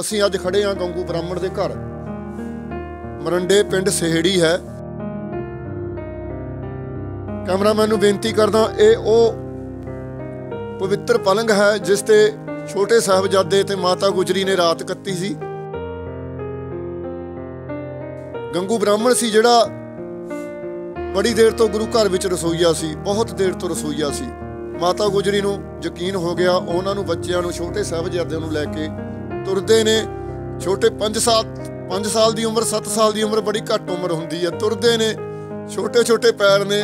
ਅਸੀਂ ਅੱਜ ਖੜੇ ਹਾਂ ਗੰਗੂ ਬ੍ਰਾਹਮਣ ਦੇ ਘਰ ਮਰੰਡੇ ਪਿੰਡ ਸਹੇੜੀ ਹੈ ਕੈਮਰਾਮੈਨ ਨੂੰ ਬੇਨਤੀ ਕਰਦਾ ਇਹ ਉਹ ਪਵਿੱਤਰ ਪਲੰਗ ਹੈ ਜਿਸ ਤੇ ਛੋਟੇ ਸਾਹਿਬਜ਼ਾਦੇ ਤੇ ਮਾਤਾ ਗੁਜਰੀ ਨੇ ਰਾਤ ਕੱਤੀ ਸੀ ਗੰਗੂ ਬ੍ਰਾਹਮਣ ਸੀ ਜਿਹੜਾ ਬੜੀ ਦੇਰ ਤੋਂ ਗੁਰੂ ਘਰ ਵਿੱਚ ਰਸੋਈਆ ਸੀ ਬਹੁਤ ਦੇਰ ਤੋਂ ਰਸੋਈਆ ਸੀ ਮਾਤਾ ਗੁਜਰੀ ਨੂੰ ਯਕੀਨ ਹੋ ਗਿਆ ਉਹਨਾਂ ਨੂੰ ਬੱਚਿਆਂ ਨੂੰ ਛੋਟੇ ਸਾਹਿਬਜ਼ਾਦਿਆਂ ਨੂੰ ਲੈ ਕੇ ਤੁਰਦੇ ਨੇ ਛੋਟੇ 5 ਸਾਲ 5 ਸਾਲ ਦੀ ਉਮਰ 7 ਸਾਲ ਦੀ ਉਮਰ ਬੜੀ ਘੱਟ ਉਮਰ ਹੁੰਦੀ ਹੈ ਤੁਰਦੇ ਨੇ ਛੋਟੇ ਛੋਟੇ ਪੈਰ ਨੇ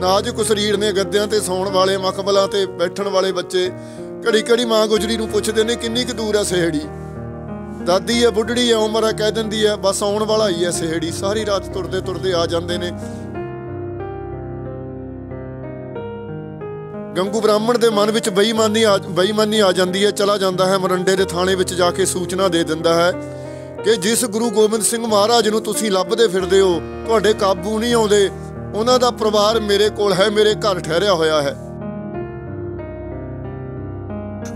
ਨਾਜ਼ੁਕ ਸਰੀਰ ਨੇ ਗੱਦਿਆਂ ਤੇ ਸੌਣ ਵਾਲੇ ਮਕਬਲਾਂ ਤੇ ਬੈਠਣ ਵਾਲੇ ਬੱਚੇ ਘੜੀ ਘੜੀ ਮਾਂ ਗੁਜਰੀ ਨੂੰ ਪੁੱਛਦੇ ਨੇ ਕਿੰਨੀ ਕੁ ਦੂਰ ਹੈ ਸਿਹੜੀ ਦਾਦੀ ਹੈ ਬੁੱਢੜੀ ਹੈ ਉਮਰ ਹੈ ਕਹਿ ਦਿੰਦੀ ਹੈ ਬਸ ਆਉਣ ਵਾਲਾ ਹੀ ਹੈ ਸਿਹੜੀ ਸਾਰੀ ਰਾਤ ਤੁਰਦੇ ਤੁਰਦੇ ਆ ਜਾਂਦੇ ਨੇ ਗੰਗੂ ਬ੍ਰਾਹਮਣ ਦੇ ਮਨ ਵਿੱਚ ਬੇਈਮਾਨੀ ਬੇਈਮਾਨੀ ਆ ਜਾਂਦੀ ਹੈ ਚਲਾ ਜਾਂਦਾ ਹੈ ਮਰੰਡੇ ਦੇ ਥਾਣੇ ਵਿੱਚ ਜਾ ਕੇ ਸੂਚਨਾ ਦੇ ਦਿੰਦਾ ਹੈ ਕਿ ਜਿਸ ਗੁਰੂ ਗੋਬਿੰਦ ਸਿੰਘ ਮਹਾਰਾਜ ਨੂੰ ਤੁਸੀਂ ਲੱਭਦੇ ਫਿਰਦੇ ਹੋ ਤੁਹਾਡੇ ਕਾਬੂ ਨਹੀਂ ਆਉਂਦੇ ਉਹਨਾਂ ਦਾ ਪਰਿਵਾਰ ਮੇਰੇ ਕੋਲ ਹੈ ਮੇਰੇ ਘਰ ਠਹਿਰਿਆ ਹੋਇਆ ਹੈ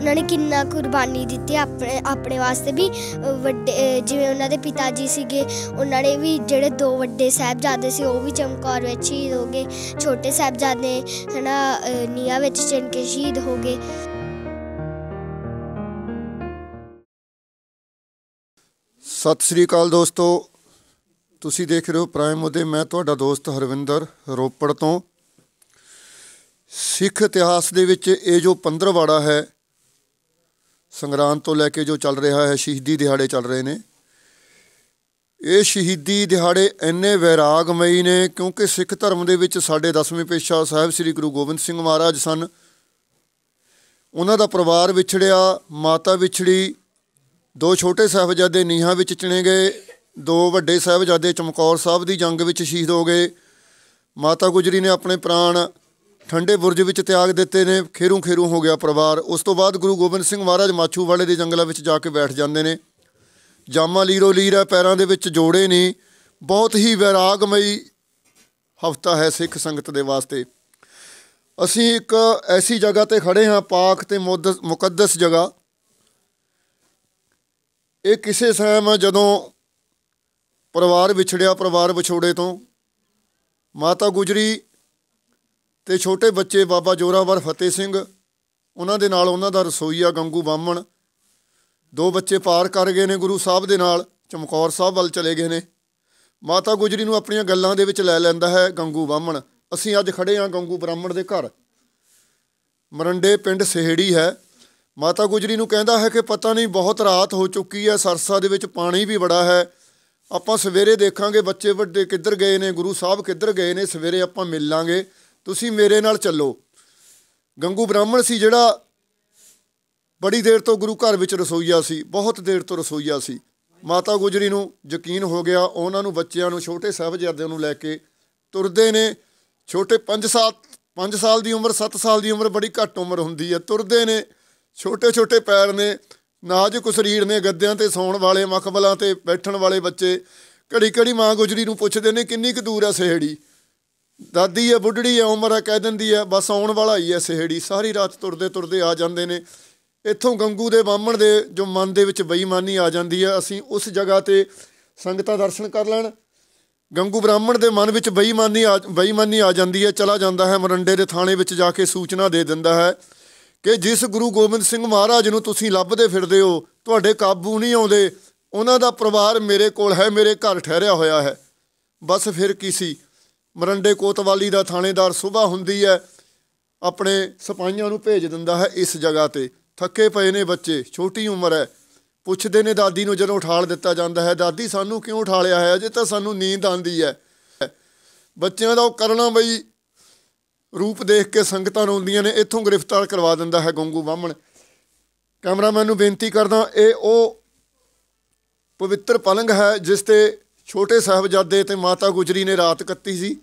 ਉਹਨਾਂ ਨੇ ਕਿੰਨਾ ਕੁਰਬਾਨੀ ਦਿੱਤੀ ਆਪਣੇ ਆਪਣੇ ਵਾਸਤੇ ਵੀ ਵੱਡੇ ਜਿਵੇਂ ਉਹਨਾਂ ਦੇ ਪਿਤਾ ਜੀ ਸੀਗੇ ਉਹਨਾਂ ਨੇ ਵੀ ਜਿਹੜੇ ਦੋ ਵੱਡੇ ਸਹਿਬਜ਼ਾਦੇ ਸੀ ਉਹ ਵੀ ਚਮਕੌਰ ਵਿੱਚ ਸ਼ਹੀਦ ਹੋ ਗਏ ਛੋਟੇ ਸਹਿਬਜ਼ਾਦੇ ਹਨਾ ਨੀਆ ਵਿੱਚ ਚਿੰਨ ਕੇ ਸ਼ਹੀਦ ਹੋ ਗਏ ਸਤਿ ਸ੍ਰੀ ਅਕਾਲ ਦੋਸਤੋ ਤੁਸੀਂ ਦੇਖ ਰਹੇ ਹੋ ਪ੍ਰਾਈਮ ਉਹਦੇ ਮੈਂ ਤੁਹਾਡਾ ਦੋਸਤ ਹਰਵਿੰਦਰ ਰੋਪੜ ਤੋਂ ਸਿੱਖ ਇਤਿਹਾਸ ਦੇ ਵਿੱਚ ਇਹ ਜੋ 15 ਵਾੜਾ ਹੈ ਸੰਗਰਾਂਦ ਤੋਂ ਲੈ ਕੇ ਜੋ ਚੱਲ ਰਿਹਾ ਹੈ ਸ਼ਹੀਦੀ ਦਿਹਾੜੇ ਚੱਲ ਰਹੇ ਨੇ ਇਹ ਸ਼ਹੀਦੀ ਦਿਹਾੜੇ ਐਨੇ ਵਿਰਾਗਮਈ ਨੇ ਕਿਉਂਕਿ ਸਿੱਖ ਧਰਮ ਦੇ ਵਿੱਚ ਸਾਡੇ 10ਵੇਂ ਪੇਸ਼ਾ ਸਾਹਿਬ ਸ੍ਰੀ ਗੁਰੂ ਗੋਬਿੰਦ ਸਿੰਘ ਮਹਾਰਾਜ ਸਨ ਉਹਨਾਂ ਦਾ ਪਰਿਵਾਰ ਵਿਛੜਿਆ ਮਾਤਾ ਵਿਛੜੀ ਦੋ ਛੋਟੇ ਸਹਬਜ਼ਾਦੇ ਨੀਹਾਂ ਵਿੱਚ ਚਣੇ ਗਏ ਦੋ ਵੱਡੇ ਸਹਬਜ਼ਾਦੇ ਚਮਕੌਰ ਸਾਹਿਬ ਦੀ ਜੰਗ ਵਿੱਚ ਸ਼ਹੀਦ ਹੋ ਗਏ ਮਾਤਾ ਗੁਜਰੀ ਨੇ ਆਪਣੇ ਪ੍ਰਾਣ ਠੰਡੇ ਬੁਰਜ ਵਿੱਚ ਤਿਆਗ ਦਿੱਤੇ ਨੇ ਖੇਰੂ ਖੇਰੂ ਹੋ ਗਿਆ ਪਰਿਵਾਰ ਉਸ ਤੋਂ ਬਾਅਦ ਗੁਰੂ ਗੋਬਿੰਦ ਸਿੰਘ ਮਹਾਰਾਜ ਮਾਛੂ ਵਾਲੇ ਦੇ ਜੰਗਲਾਂ ਵਿੱਚ ਜਾ ਕੇ ਬੈਠ ਜਾਂਦੇ ਨੇ ਜਾਮਾ ਲੀਰੋ ਲੀਰਾ ਪੈਰਾਂ ਦੇ ਵਿੱਚ ਜੋੜੇ ਨੇ ਬਹੁਤ ਹੀ ਵਿਰਾਗਮਈ ਹਫਤਾ ਹੈ ਸਿੱਖ ਸੰਗਤ ਦੇ ਵਾਸਤੇ ਅਸੀਂ ਇੱਕ ਐਸੀ ਜਗ੍ਹਾ ਤੇ ਖੜੇ ਹਾਂ ਪਾਕ ਤੇ ਮੁਕੱਦਸ ਜਗ੍ਹਾ ਇਹ ਕਿਸੇ ਸਮ ਜਦੋਂ ਪਰਿਵਾਰ ਵਿਛੜਿਆ ਪਰਿਵਾਰ ਵਿਛੋੜੇ ਤੋਂ ਮਾਤਾ ਗੁਜਰੀ ਤੇ ਛੋਟੇ ਬੱਚੇ ਬਾਬਾ ਜੋਰਾਵਰ ਫਤਿਹ ਸਿੰਘ ਉਹਨਾਂ ਦੇ ਨਾਲ ਉਹਨਾਂ ਦਾ ਰਸੋਈਆ ਗੰਗੂ ਬਾਮਣ ਦੋ ਬੱਚੇ ਪਾਰ ਕਰ ਗਏ ਨੇ ਗੁਰੂ ਸਾਹਿਬ ਦੇ ਨਾਲ ਚਮਕੌਰ ਸਾਹਿਬ ਵੱਲ ਚਲੇ ਗਏ ਨੇ ਮਾਤਾ ਗੁਜਰੀ ਨੂੰ ਆਪਣੀਆਂ ਗੱਲਾਂ ਦੇ ਵਿੱਚ ਲੈ ਲੈਂਦਾ ਹੈ ਗੰਗੂ ਬਾਮਣ ਅਸੀਂ ਅੱਜ ਖੜੇ ਹਾਂ ਗੰਗੂ ਬ੍ਰਾਹਮਣ ਦੇ ਘਰ ਮਰੰਡੇ ਪਿੰਡ ਸਿਹੜੀ ਹੈ ਮਾਤਾ ਗੁਜਰੀ ਨੂੰ ਕਹਿੰਦਾ ਹੈ ਕਿ ਪਤਾ ਨਹੀਂ ਬਹੁਤ ਰਾਤ ਹੋ ਚੁੱਕੀ ਹੈ ਸਰਸਾ ਦੇ ਵਿੱਚ ਪਾਣੀ ਵੀ ਬੜਾ ਹੈ ਆਪਾਂ ਸਵੇਰੇ ਦੇਖਾਂਗੇ ਬੱਚੇ ਵੱਡੇ ਕਿੱਧਰ ਗਏ ਨੇ ਗੁਰੂ ਸਾਹਿਬ ਕਿੱਧਰ ਗਏ ਨੇ ਸਵੇਰੇ ਆਪਾਂ ਮਿਲ ਲਾਂਗੇ ਤੁਸੀਂ ਮੇਰੇ ਨਾਲ ਚੱਲੋ ਗੰਗੂ ਬ੍ਰਾਹਮਣ ਸੀ ਜਿਹੜਾ ਬੜੀ ਦੇਰ ਤੋਂ ਗੁਰੂ ਘਰ ਵਿੱਚ ਰਸੋਈਆ ਸੀ ਬਹੁਤ ਦੇਰ ਤੋਂ ਰਸੋਈਆ ਸੀ ਮਾਤਾ ਗੁਜਰੀ ਨੂੰ ਯਕੀਨ ਹੋ ਗਿਆ ਉਹਨਾਂ ਨੂੰ ਬੱਚਿਆਂ ਨੂੰ ਛੋਟੇ ਸਹਬਜ਼ਾਦਿਆਂ ਨੂੰ ਲੈ ਕੇ ਤੁਰਦੇ ਨੇ ਛੋਟੇ 5 ਸਾਲ 5 ਸਾਲ ਦੀ ਉਮਰ 7 ਸਾਲ ਦੀ ਉਮਰ ਬੜੀ ਘੱਟ ਉਮਰ ਹੁੰਦੀ ਹੈ ਤੁਰਦੇ ਨੇ ਛੋਟੇ ਛੋਟੇ ਪੈਰ ਨੇ ਨਾਜ਼ੁਕ ਸਰੀਰ ਨੇ ਗੱਦਿਆਂ ਤੇ ਸੌਣ ਵਾਲੇ ਮਖਬਲਾਂ ਤੇ ਬੈਠਣ ਵਾਲੇ ਬੱਚੇ ਘੜੀ ਘੜੀ ਮਾਂ ਗੁਜਰੀ ਨੂੰ ਪੁੱਛਦੇ ਨੇ ਕਿੰਨੀ ਕੁ ਦੂਰ ਐ ਸਹੇੜੀ ਦਾਦੀ ਆ ਬੁੱਢੜੀ ਹੈ ਉਮਰ ਆ ਕਹਿ ਦਿੰਦੀ ਹੈ ਬਸ ਆਉਣ ਵਾਲਾ ਹੀ ਹੈ ਸਿਹੜੀ ਸਾਰੀ ਰਾਤ ਤੁਰਦੇ ਤੁਰਦੇ ਆ ਜਾਂਦੇ ਨੇ ਇੱਥੋਂ ਗੰਗੂ ਦੇ ਬਾਹਮਣ ਦੇ ਜੋ ਮਨ ਦੇ ਵਿੱਚ ਬੇਈਮਾਨੀ ਆ ਜਾਂਦੀ ਹੈ ਅਸੀਂ ਉਸ ਜਗ੍ਹਾ ਤੇ ਸੰਗਤਾਂ ਦਰਸ਼ਨ ਕਰ ਲੈਣ ਗੰਗੂ ਬ੍ਰਾਹਮਣ ਦੇ ਮਨ ਵਿੱਚ ਬੇਈਮਾਨੀ ਬੇਈਮਾਨੀ ਆ ਜਾਂਦੀ ਹੈ ਚਲਾ ਜਾਂਦਾ ਹੈ ਮਰੰਡੇ ਦੇ ਥਾਣੇ ਵਿੱਚ ਜਾ ਕੇ ਸੂਚਨਾ ਦੇ ਦਿੰਦਾ ਹੈ ਕਿ ਜਿਸ ਗੁਰੂ ਗੋਬਿੰਦ ਸਿੰਘ ਮਹਾਰਾਜ ਨੂੰ ਤੁਸੀਂ ਲੱਭਦੇ ਫਿਰਦੇ ਹੋ ਤੁਹਾਡੇ ਕਾਬੂ ਨਹੀਂ ਆਉਂਦੇ ਉਹਨਾਂ ਦਾ ਪਰਿਵਾਰ ਮੇਰੇ ਕੋਲ ਹੈ ਮੇਰੇ ਘਰ ਠਹਿਰਿਆ ਹੋਇਆ ਹੈ ਬਸ ਫਿਰ ਕੀ ਸੀ ਮਰੰਡੇ ਕੋਤਵਾਲੀ ਦਾ ਥਾਣੇਦਾਰ ਸੁਬਾ ਹੁੰਦੀ ਹੈ ਆਪਣੇ ਸਿਪਾਹੀਆਂ ਨੂੰ ਭੇਜ ਦਿੰਦਾ ਹੈ ਇਸ ਜਗ੍ਹਾ ਤੇ ਥੱਕੇ ਪਏ ਨੇ ਬੱਚੇ ਛੋਟੀ ਉਮਰ ਹੈ ਪੁੱਛਦੇ ਨੇ ਦਾਦੀ ਨੂੰ ਜਦੋਂ ਉਠਾਲ ਦਿੱਤਾ ਜਾਂਦਾ ਹੈ ਦਾਦੀ ਸਾਨੂੰ ਕਿਉਂ ਉਠਾਲਿਆ ਹੈ ਅਜੇ ਤਾਂ ਸਾਨੂੰ ਨੀਂਦ ਆਂਦੀ ਹੈ ਬੱਚਿਆਂ ਦਾ ਉਹ ਕਰਨਾ ਬਈ ਰੂਪ ਦੇਖ ਕੇ ਸੰਗਤਾਂ ਰੋਂਦੀਆਂ ਨੇ ਇੱਥੋਂ ਗ੍ਰਿਫਤਾਰ ਕਰਵਾ ਦਿੰਦਾ ਹੈ ਗੰਗੂ ਬਾਹਮਣ ਕੈਮਰਾਮੈਨ ਨੂੰ ਬੇਨਤੀ ਕਰਦਾ ਇਹ ਉਹ ਪਵਿੱਤਰ ਪਲੰਗ ਹੈ ਜਿਸ ਤੇ ਛੋਟੇ ਸਾਹਿਬਜ਼ਾਦੇ ਤੇ ਮਾਤਾ ਗੁਜਰੀ ਨੇ ਰਾਤ ਕੱਤੀ ਸੀ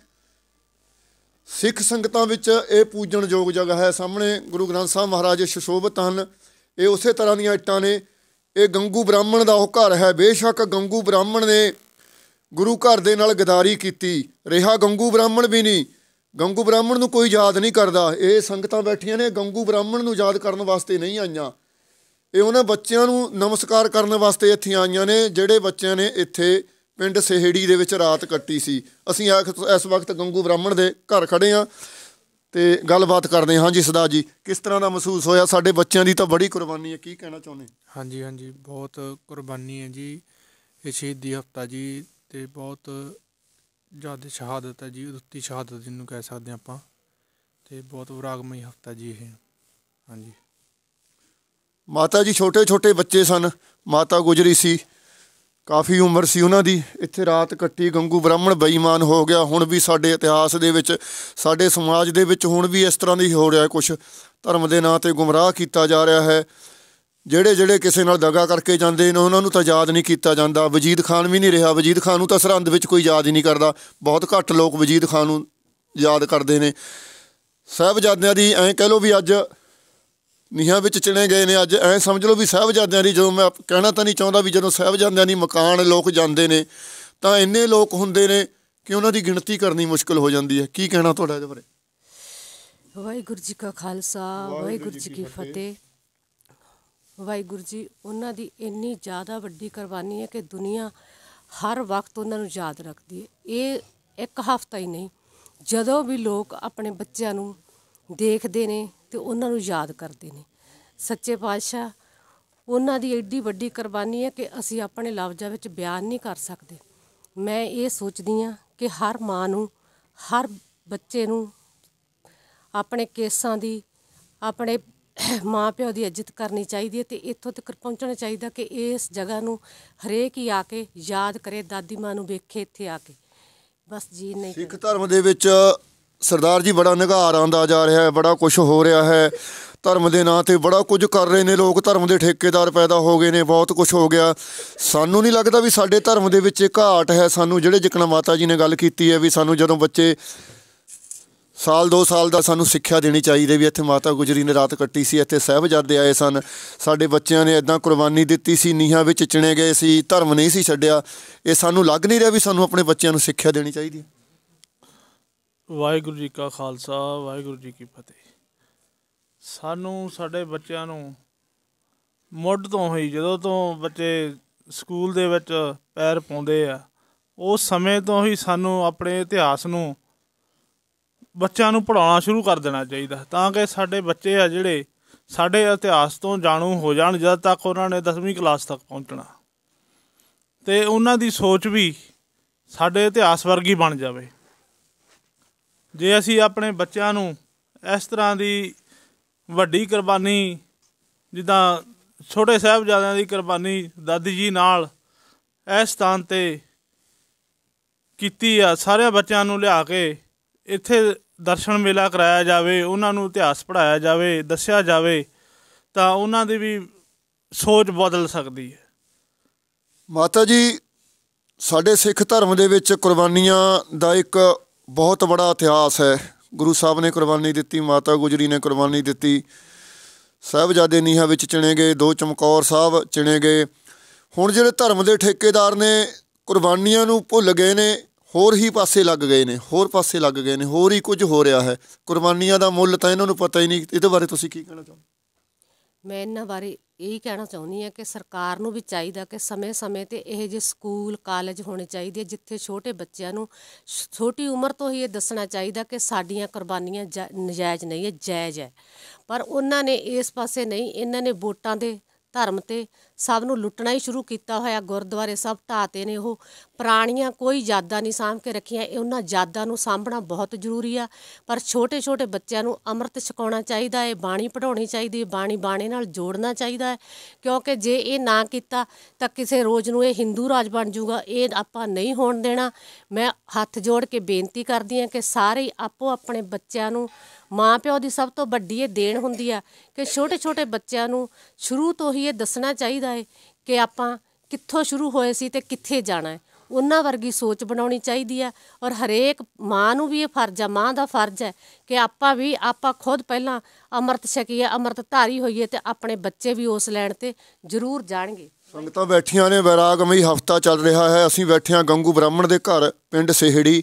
ਸਿੱਖ ਸੰਗਤਾਂ ਵਿੱਚ ਇਹ ਪੂਜਣਯੋਗ ਜਗ੍ਹਾ ਹੈ ਸਾਹਮਣੇ ਗੁਰੂ ਗ੍ਰੰਥ ਸਾਹਿਬ ਮਹਾਰਾਜ ਸ਼ਸ਼ੋਭਤ ਹਨ ਇਹ ਉਸੇ ਤਰ੍ਹਾਂ ਦੀਆਂ ਇੱਟਾਂ ਨੇ ਇਹ ਗੰਗੂ ਬ੍ਰਾਹਮਣ ਦਾ ਉਹ ਘਰ ਹੈ ਬੇਸ਼ੱਕ ਗੰਗੂ ਬ੍ਰਾਹਮਣ ਨੇ ਗੁਰੂ ਘਰ ਦੇ ਨਾਲ ਗਦਾਰੀ ਕੀਤੀ ਰਿਹਾ ਗੰਗੂ ਬ੍ਰਾਹਮਣ ਵੀ ਨਹੀਂ ਗੰਗੂ ਬ੍ਰਾਹਮਣ ਨੂੰ ਕੋਈ ਯਾਦ ਨਹੀਂ ਕਰਦਾ ਇਹ ਸੰਗਤਾਂ ਬੈਠੀਆਂ ਨੇ ਗੰਗੂ ਬ੍ਰਾਹਮਣ ਨੂੰ ਯਾਦ ਕਰਨ ਵਾਸਤੇ ਨਹੀਂ ਆਈਆਂ ਇਹ ਉਹਨਾਂ ਬੱਚਿਆਂ ਨੂੰ ਨਮਸਕਾਰ ਕਰਨ ਵਾਸਤੇ ਇੱਥੇ ਆਈਆਂ ਨੇ ਜਿਹੜੇ ਬੱਚਿਆਂ ਨੇ ਇੱਥੇ ਪਿੰਡ ਸਹਿੜੀ ਦੇ ਵਿੱਚ ਰਾਤ ਕੱਟੀ ਸੀ ਅਸੀਂ ਇਸ ਵਕਤ ਗੰਗੂ ਬ੍ਰਾਹਮਣ ਦੇ ਘਰ ਖੜੇ ਆ ਤੇ ਗੱਲਬਾਤ ਕਰਦੇ ਹਾਂ ਜੀ ਸਦਾ ਜੀ ਕਿਸ ਤਰ੍ਹਾਂ ਦਾ ਮਹਿਸੂਸ ਹੋਇਆ ਸਾਡੇ ਬੱਚਿਆਂ ਦੀ ਤਾਂ ਬੜੀ ਕੁਰਬਾਨੀ ਹੈ ਕੀ ਕਹਿਣਾ ਚਾਹੁੰਦੇ ਹਾਂਜੀ ਹਾਂਜੀ ਬਹੁਤ ਕੁਰਬਾਨੀ ਹੈ ਜੀ ਇਹ ਸ਼ਹੀਦੀ ਹਫਤਾ ਜੀ ਤੇ ਬਹੁਤ ਜ਼ਿਆਦਾ ਸ਼ਹਾਦਤ ਹੈ ਜੀ ਉਦਤੀ ਸ਼ਹਾਦਤ ਜਿੰਨੂੰ ਕਹਿ ਸਕਦੇ ਆਪਾਂ ਤੇ ਬਹੁਤ ਵਿਰਾਗਮਈ ਹਫਤਾ ਜੀ ਇਹ ਹਾਂਜੀ ਮਾਤਾ ਜੀ ਛੋਟੇ ਛੋਟੇ ਬੱਚੇ ਸਨ ਮਾਤਾ ਗੁਜਰੀ ਸੀ ਕਾਫੀ ਉਮਰ ਸੀ ਉਹਨਾਂ ਦੀ ਇੱਥੇ ਰਾਤ ਕੱਟੀ ਗੰਗੂ ਬ੍ਰਾਹਮਣ ਬੇਈਮਾਨ ਹੋ ਗਿਆ ਹੁਣ ਵੀ ਸਾਡੇ ਇਤਿਹਾਸ ਦੇ ਵਿੱਚ ਸਾਡੇ ਸਮਾਜ ਦੇ ਵਿੱਚ ਹੁਣ ਵੀ ਇਸ ਤਰ੍ਹਾਂ ਦੀ ਹੋ ਰਿਹਾ ਕੁਝ ਧਰਮ ਦੇ ਨਾਂ ਤੇ ਗੁੰਮਰਾਹ ਕੀਤਾ ਜਾ ਰਿਹਾ ਹੈ ਜਿਹੜੇ ਜਿਹੜੇ ਕਿਸੇ ਨਾਲ ਦਗਾ ਕਰਕੇ ਜਾਂਦੇ ਨੇ ਉਹਨਾਂ ਨੂੰ ਤਾਂ ਯਾਦ ਨਹੀਂ ਕੀਤਾ ਜਾਂਦਾ ਵਜੀਦ ਖਾਨ ਵੀ ਨਹੀਂ ਰਿਹਾ ਵਜੀਦ ਖਾਨ ਨੂੰ ਤਾਂ ਸਰਹੰਦ ਵਿੱਚ ਕੋਈ ਯਾਦ ਹੀ ਨਹੀਂ ਕਰਦਾ ਬਹੁਤ ਘੱਟ ਲੋਕ ਵਜੀਦ ਖਾਨ ਨੂੰ ਯਾਦ ਕਰਦੇ ਨੇ ਸਹਿਬਜ਼ਾਦਿਆਂ ਦੀ ਐਂ ਕਹਿ ਲੋ ਵੀ ਅੱਜ ਨੀਹਾਂ ਵਿੱਚ ਚਿਣੇ ਗਏ ਨੇ ਅੱਜ ਐ ਸਮਝ ਲਓ ਵੀ ਸਹਿਬਜ਼ਾਦਿਆਂ ਦੀ ਜਦੋਂ ਮੈਂ ਕਹਿਣਾ ਤਾਂ ਨਹੀਂ ਚਾਹੁੰਦਾ ਵੀ ਜਦੋਂ ਸਹਿਬਜ਼ਾਦਿਆਂ ਦੀ ਮਕਾਨ ਲੋਕ ਜਾਂਦੇ ਨੇ ਤਾਂ ਇੰਨੇ ਲੋਕ ਹੁੰਦੇ ਨੇ ਕਿ ਉਹਨਾਂ ਦੀ ਗਿਣਤੀ ਕਰਨੀ ਮੁਸ਼ਕਲ ਹੋ ਜਾਂਦੀ ਹੈ ਕੀ ਕਹਿਣਾ ਤੁਹਾਡਾ ਇਹਦੇ ਬਾਰੇ ਵਾਹਿਗੁਰੂ ਜੀ ਕਾ ਖਾਲਸਾ ਵਾਹਿਗੁਰੂ ਜੀ ਕੀ ਫਤਿਹ ਵਾਹਿਗੁਰੂ ਜੀ ਉਹਨਾਂ ਦੀ ਇੰਨੀ ਜ਼ਿਆਦਾ ਵੱਡੀ ਕੁਰਬਾਨੀ ਹੈ ਕਿ ਦੁਨੀਆ ਹਰ ਵਕਤ ਉਹਨਾਂ ਨੂੰ ਯਾਦ ਰੱਖਦੀ ਹੈ ਇਹ ਇੱਕ ਹਫ਼ਤਾ ਹੀ ਨਹੀਂ ਜਦੋਂ ਵੀ ਲੋਕ ਆਪਣੇ ਬੱਚਿਆਂ ਨੂੰ ਦੇਖਦੇ ਨੇ ਤੇ ਉਹਨਾਂ ਨੂੰ ਯਾਦ ਕਰਦੇ ਨੇ ਸੱਚੇ ਪਾਤਸ਼ਾਹ ਉਹਨਾਂ ਦੀ ਐਡੀ ਵੱਡੀ ਕੁਰਬਾਨੀ ਹੈ ਕਿ ਅਸੀਂ ਆਪਣੇ ਲਫ਼ਜ਼ਾਂ ਵਿੱਚ ਬਿਆਨ ਨਹੀਂ ਕਰ ਸਕਦੇ ਮੈਂ ਇਹ ਸੋਚਦੀ ਆ ਕਿ ਹਰ ਮਾਂ ਨੂੰ ਹਰ ਬੱਚੇ ਨੂੰ ਆਪਣੇ ਕੇਸਾਂ ਦੀ ਆਪਣੇ ਮਾਂ ਪਿਓ ਦੀ ਇੱਜ਼ਤ ਕਰਨੀ ਚਾਹੀਦੀ ਹੈ ਤੇ ਇੱਥੋਂ ਤੱਕ ਪਹੁੰਚਣਾ ਚਾਹੀਦਾ ਕਿ ਇਸ ਜਗ੍ਹਾ ਨੂੰ ਹਰੇਕ ਹੀ ਆ ਕੇ ਯਾਦ ਕਰੇ ਦਾਦੀ ਮਾਂ ਨੂੰ ਵੇਖੇ ਇੱਥੇ ਆ ਕੇ ਬਸ ਜੀ ਨਹੀਂ ਸਿੱਖ ਧਰਮ ਦੇ ਵਿੱਚ ਸਰਦਾਰ ਜੀ ਬੜਾ ਨਿਗਾਰ ਆਂਦਾ ਜਾ ਰਿਹਾ ਹੈ ਬੜਾ ਕੁਝ ਹੋ ਰਿਹਾ ਹੈ ਧਰਮ ਦੇ ਨਾਂ ਤੇ ਬੜਾ ਕੁਝ ਕਰ ਰਹੇ ਨੇ ਲੋਕ ਧਰਮ ਦੇ ਠੇਕੇਦਾਰ ਪੈਦਾ ਹੋ ਗਏ ਨੇ ਬਹੁਤ ਕੁਝ ਹੋ ਗਿਆ ਸਾਨੂੰ ਨਹੀਂ ਲੱਗਦਾ ਵੀ ਸਾਡੇ ਧਰਮ ਦੇ ਵਿੱਚ ਘਾਟ ਹੈ ਸਾਨੂੰ ਜਿਹੜੇ ਜਕਣਾ ਮਾਤਾ ਜੀ ਨੇ ਗੱਲ ਕੀਤੀ ਹੈ ਵੀ ਸਾਨੂੰ ਜਦੋਂ ਬੱਚੇ ਸਾਲ 2 ਸਾਲ ਦਾ ਸਾਨੂੰ ਸਿੱਖਿਆ ਦੇਣੀ ਚਾਹੀਦੀ ਵੀ ਇੱਥੇ ਮਾਤਾ ਗੁਜਰੀ ਨੇ ਰਾਤ ਕੱਟੀ ਸੀ ਇੱਥੇ ਸਹਿਬਜ਼ਾਦੇ ਆਏ ਸਨ ਸਾਡੇ ਬੱਚਿਆਂ ਨੇ ਇਦਾਂ ਕੁਰਬਾਨੀ ਦਿੱਤੀ ਸੀ ਨੀਹਾਂ ਵਿੱਚ ਚਿਣੇ ਗਏ ਸੀ ਧਰਮ ਨਹੀਂ ਸੀ ਛੱਡਿਆ ਇਹ ਸਾਨੂੰ ਲੱਗ ਨਹੀਂ ਰਿਹਾ ਵੀ ਸਾਨੂੰ ਆਪਣੇ ਬੱਚਿਆਂ ਨੂੰ ਸਿੱਖਿਆ ਦੇਣੀ ਚਾਹੀਦੀ ਹੈ ਵਾਹਿਗੁਰੂ ਜੀ ਕਾ ਖਾਲਸਾ ਵਾਹਿਗੁਰੂ ਜੀ ਕੀ ਫਤਿਹ ਸਾਨੂੰ ਸਾਡੇ ਬੱਚਿਆਂ ਨੂੰ ਮੁੱਢ ਤੋਂ ਹੀ ਜਦੋਂ ਤੋਂ ਬੱਚੇ ਸਕੂਲ ਦੇ ਵਿੱਚ ਪੈਰ ਪਾਉਂਦੇ ਆ ਉਸ ਸਮੇਂ ਤੋਂ ਹੀ ਸਾਨੂੰ ਆਪਣੇ ਇਤਿਹਾਸ ਨੂੰ ਬੱਚਿਆਂ ਨੂੰ ਪੜਾਉਣਾ ਸ਼ੁਰੂ ਕਰ ਦੇਣਾ ਚਾਹੀਦਾ ਤਾਂ ਕਿ ਸਾਡੇ ਬੱਚੇ ਆ ਜਿਹੜੇ ਸਾਡੇ ਇਤਿਹਾਸ ਤੋਂ ਜਾਣੂ ਹੋ ਜਾਣ ਜਦ ਤੱਕ ਉਹਨਾਂ ਨੇ 10ਵੀਂ ਕਲਾਸ ਤੱਕ ਪਹੁੰਚਣਾ ਤੇ ਉਹਨਾਂ ਦੀ ਸੋਚ ਵੀ ਸਾਡੇ ਇਤਿਹਾਸ ਵਰਗੀ ਬਣ ਜਾਵੇ ਜੇ ਅਸੀਂ ਆਪਣੇ ਬੱਚਿਆਂ ਨੂੰ ਇਸ ਤਰ੍ਹਾਂ ਦੀ ਵੱਡੀ ਕੁਰਬਾਨੀ ਜਿੱਦਾਂ ਛੋਟੇ ਸਾਹਿਬਜ਼ਾਦਿਆਂ ਦੀ ਕੁਰਬਾਨੀ ਦਾਦੀ ਜੀ ਨਾਲ ਇਸ ਸਥਾਨ ਤੇ ਕੀਤੀ ਆ ਸਾਰੇ ਬੱਚਿਆਂ ਨੂੰ ਲਿਆ ਕੇ ਇੱਥੇ ਦਰਸ਼ਨ ਮੇਲਾ ਕਰਾਇਆ ਜਾਵੇ ਉਹਨਾਂ ਨੂੰ ਇਤਿਹਾਸ ਪੜਾਇਆ ਜਾਵੇ ਦੱਸਿਆ ਜਾਵੇ ਤਾਂ ਉਹਨਾਂ ਦੀ ਵੀ ਸੋਚ ਬਦਲ ਸਕਦੀ ਹੈ ਮਾਤਾ ਜੀ ਸਾਡੇ ਸਿੱਖ ਧਰਮ ਦੇ ਵਿੱਚ ਕੁਰਬਾਨੀਆਂ ਦਾ ਇੱਕ ਬਹੁਤ ਵੱਡਾ ਇਤਿਹਾਸ ਹੈ ਗੁਰੂ ਸਾਹਿਬ ਨੇ ਕੁਰਬਾਨੀ ਦਿੱਤੀ ਮਾਤਾ ਗੁਜਰੀ ਨੇ ਕੁਰਬਾਨੀ ਦਿੱਤੀ ਸਾਹਿਬਜ਼ਾਦੇ ਨੀਹਾਂ ਵਿੱਚ ਚਿਣੇ ਗਏ ਦੋ ਚਮਕੌਰ ਸਾਹਿਬ ਚਿਣੇ ਗਏ ਹੁਣ ਜਿਹੜੇ ਧਰਮ ਦੇ ਠੇਕੇਦਾਰ ਨੇ ਕੁਰਬਾਨੀਆਂ ਨੂੰ ਭੁੱਲ ਗਏ ਨੇ ਹੋਰ ਹੀ ਪਾਸੇ ਲੱਗ ਗਏ ਨੇ ਹੋਰ ਪਾਸੇ ਲੱਗ ਗਏ ਨੇ ਹੋਰ ਹੀ ਕੁਝ ਹੋ ਰਿਹਾ ਹੈ ਕੁਰਬਾਨੀਆਂ ਦਾ ਮੁੱਲ ਤਾਂ ਇਹਨਾਂ ਨੂੰ ਪਤਾ ਹੀ ਨਹੀਂ ਇਹਦੇ ਬਾਰੇ ਤੁਸੀਂ ਕੀ ਕਹਿਣਾ ਚਾਹੋ ਮੈਂ ਇਹਨਾਂ ਬਾਰੇ ਇਹੀ ਕਹਿਣਾ ਚਾਹੁੰਦੀ ਹਾਂ ਕਿ ਸਰਕਾਰ ਨੂੰ ਵੀ ਚਾਹੀਦਾ ਕਿ ਸਮੇਂ-ਸਮੇਂ ਤੇ ਇਹ ਜੇ ਸਕੂਲ ਕਾਲਜ ਹੋਣੇ ਚਾਹੀਦੇ ਆ ਜਿੱਥੇ ਛੋਟੇ ਬੱਚਿਆਂ ਨੂੰ ਛੋਟੀ ਉਮਰ ਤੋਂ ਹੀ ਇਹ ਦੱਸਣਾ ਚਾਹੀਦਾ ਕਿ ਸਾਡੀਆਂ ਕੁਰਬਾਨੀਆਂ ਨਜਾਇਜ਼ ਨਹੀਂ ਹੈ ਜਾਇਜ਼ ਹੈ ਪਰ ਉਹਨਾਂ ਨੇ ਇਸ ਪਾਸੇ ਨਹੀਂ ਇਹਨਾਂ ਨੇ ਵੋਟਾਂ ਦੇ ਧਰਮ ਤੇ ਸਭ ਨੂੰ ਲੁੱਟਣਾ ਹੀ ਸ਼ੁਰੂ ਕੀਤਾ ਹੋਇਆ ਗੁਰਦੁਆਰੇ ਸਭ ਢਾਤੇ ਨੇ ਉਹ ਪ੍ਰਾਣੀਆਂ ਕੋਈ ਜਾਦਾ ਨਹੀਂ ਸਾਂਭ ਕੇ ਰੱਖੀਆਂ ਇਹ ਉਹਨਾਂ ਜਾਦਾ ਨੂੰ ਸਾਂਭਣਾ ਬਹੁਤ ਜ਼ਰੂਰੀ ਆ ਪਰ ਛੋਟੇ-ਛੋਟੇ ਬੱਚਿਆਂ ਨੂੰ ਅੰਮ੍ਰਿਤ ਛਕਾਉਣਾ ਚਾਹੀਦਾ ਹੈ ਬਾਣੀ ਪੜਾਉਣੀ ਚਾਹੀਦੀ ਹੈ ਬਾਣੀ ਬਾਣੇ ਨਾਲ ਜੋੜਨਾ ਚਾਹੀਦਾ ਹੈ ਕਿਉਂਕਿ ਜੇ ਇਹ ਨਾ ਕੀਤਾ ਤਾਂ ਕਿਸੇ ਰੋਜ਼ ਨੂੰ ਇਹ ਹਿੰਦੂ ਰਾਜ ਬਣ ਜਾਊਗਾ ਇਹ ਆਪਾਂ ਨਹੀਂ ਹੋਣ ਦੇਣਾ ਮੈਂ ਹੱਥ ਜੋੜ ਕੇ ਬੇਨਤੀ ਕਰਦੀ ਹਾਂ ਕਿ ਸਾਰੇ ਆਪੋ ਆਪਣੇ ਬੱਚਿਆਂ ਨੂੰ ਮਾਂ ਪਿਓ ਦੀ ਸਭ ਤੋਂ ਵੱਡੀ ਇਹ ਦੇਣ ਹੁੰਦੀ ਆ ਕਿ ਛੋਟੇ ਛੋਟੇ ਬੱਚਿਆਂ ਨੂੰ ਸ਼ੁਰੂ ਤੋਂ ਹੀ ਇਹ ਦੱਸਣਾ ਚਾਹੀਦਾ ਹੈ ਕਿ ਆਪਾਂ ਕਿੱਥੋਂ ਸ਼ੁਰੂ ਹੋਏ ਸੀ ਤੇ ਕਿੱਥੇ ਜਾਣਾ ਹੈ ਉਹਨਾਂ ਵਰਗੀ ਸੋਚ ਬਣਾਉਣੀ ਚਾਹੀਦੀ ਆ ਔਰ ਹਰੇਕ ਮਾਂ ਨੂੰ ਵੀ ਇਹ ਫਰਜ਼ ਆ ਮਾਂ ਦਾ ਫਰਜ਼ ਹੈ ਕਿ ਆਪਾਂ ਵੀ ਆਪਾਂ ਖੁਦ ਪਹਿਲਾਂ ਅਮਰਤ ਛਕੀਏ ਅਮਰਤ ਧਾਰੀ ਹੋਈਏ ਤੇ ਆਪਣੇ ਬੱਚੇ ਵੀ ਉਸ ਲੈਣ ਤੇ ਜ਼ਰੂਰ ਜਾਣਗੇ ਸੰਗਤਾਂ ਬੈਠੀਆਂ ਨੇ ਵਿਰਾਗਮਈ ਹਫਤਾ ਚੱਲ ਰਿਹਾ ਹੈ ਅਸੀਂ ਬੈਠੇ ਹਾਂ ਗੰਗੂ ਬ੍ਰਾਹਮਣ ਦੇ ਘਰ ਪਿੰਡ ਸਿਹੜੀ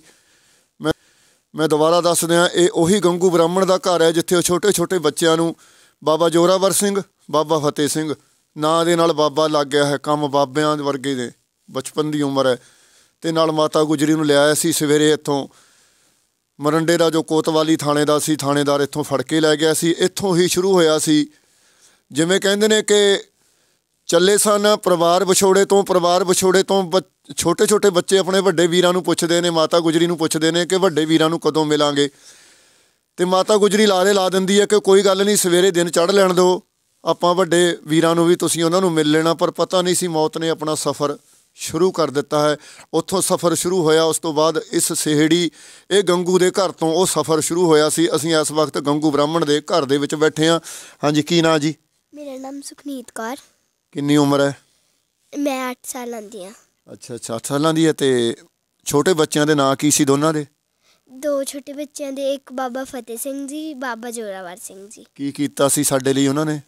ਮੈਂ ਦੁਬਾਰਾ ਦੱਸ ਦਿਆਂ ਇਹ ਉਹੀ ਗੰਗੂ ਬ੍ਰਾਹਮਣ ਦਾ ਘਰ ਹੈ ਜਿੱਥੇ ਉਹ ਛੋਟੇ-ਛੋਟੇ ਬੱਚਿਆਂ ਨੂੰ ਬਾਬਾ ਜੋਰਾਵਰ ਸਿੰਘ ਬਾਬਾ ਫਤਿਹ ਸਿੰਘ ਨਾਂ ਦੇ ਨਾਲ ਬਾਬਾ ਲੱਗ ਗਿਆ ਹੈ ਕੰਮ ਬਾਬਿਆਂ ਦੇ ਵਰਗੇ ਦੇ ਬਚਪਨ ਦੀ ਉਮਰ ਹੈ ਤੇ ਨਾਲ ਮਾਤਾ ਗੁਜਰੀ ਨੂੰ ਲਿਆਇਆ ਸੀ ਸਵੇਰੇ ਇੱਥੋਂ ਮਰੰਡੇ ਦਾ ਜੋ ਕੋਤਵਾਲੀ ਥਾਣੇ ਦਾ ਸੀ ਥਾਣੇਦਾਰ ਇੱਥੋਂ ਫੜ ਕੇ ਲੈ ਗਿਆ ਸੀ ਇੱਥੋਂ ਹੀ ਸ਼ੁਰੂ ਹੋਇਆ ਸੀ ਜਿਵੇਂ ਕਹਿੰਦੇ ਨੇ ਕਿ ਚੱਲੇ ਸਨ ਪਰਿਵਾਰ ਵਿਛੋੜੇ ਤੋਂ ਪਰਿਵਾਰ ਵਿਛੋੜੇ ਤੋਂ ਛੋਟੇ ਛੋਟੇ ਬੱਚੇ ਆਪਣੇ ਵੱਡੇ ਵੀਰਾਂ ਨੂੰ ਪੁੱਛਦੇ ਨੇ ਮਾਤਾ ਗੁਜਰੀ ਨੂੰ ਪੁੱਛਦੇ ਨੇ ਕਿ ਵੱਡੇ ਵੀਰਾਂ ਨੂੰ ਕਦੋਂ ਮਿਲਾਂਗੇ ਤੇ ਮਾਤਾ ਗੁਜਰੀ ਲਾਰੇ ਲਾ ਦਿੰਦੀ ਹੈ ਕਿ ਕੋਈ ਗੱਲ ਨਹੀਂ ਸਵੇਰੇ ਦਿਨ ਚੜ ਲੈਣ ਦਿਓ ਆਪਾਂ ਵੱਡੇ ਵੀਰਾਂ ਨੂੰ ਵੀ ਤੁਸੀਂ ਉਹਨਾਂ ਨੂੰ ਮਿਲ ਲੈਣਾ ਪਰ ਪਤਾ ਨਹੀਂ ਸੀ ਮੌਤ ਨੇ ਆਪਣਾ ਸਫ਼ਰ ਸ਼ੁਰੂ ਕਰ ਦਿੱਤਾ ਹੈ ਉੱਥੋਂ ਸਫ਼ਰ ਸ਼ੁਰੂ ਹੋਇਆ ਉਸ ਤੋਂ ਬਾਅਦ ਇਸ ਸਿਹੜੀ ਇਹ ਗੰਗੂ ਦੇ ਘਰ ਤੋਂ ਉਹ ਸਫ਼ਰ ਸ਼ੁਰੂ ਹੋਇਆ ਸੀ ਅਸੀਂ ਇਸ ਵਕਤ ਗੰਗੂ ਬ੍ਰਾਹਮਣ ਦੇ ਘਰ ਦੇ ਵਿੱਚ ਬੈਠੇ ਹਾਂ ਹਾਂਜੀ ਕੀ ਨਾਂ ਜੀ ਮੇਰਾ ਨਾਮ ਸੁਖਨੀਤ ਕੌਰ ਕਿੰਨੀ ਉਮਰ ਹੈ ਮੈਂ 8 ਸਾਲਾਂ ਦੀ ਆ ਅੱਛਾ ਅੱਛਾ 8 ਸਾਲਾਂ ਦੀ ਹੈ ਤੇ ਛੋਟੇ ਬੱਚਿਆਂ ਦੇ ਨਾਂ ਕੀ ਸੀ ਦੋਨਾਂ ਦੇ ਦੋ ਛੋਟੇ ਬੱਚਿਆਂ ਦੇ ਇੱਕ ਬਾਬਾ ਫਤਿਹ ਸਿੰਘ ਜੀ ਬਾਬਾ ਜੋਰਾਵਰ ਸਿੰਘ ਜੀ ਕੀ ਕੀਤਾ ਸੀ ਸਾਡੇ ਲਈ ਉਹਨਾਂ ਨੇ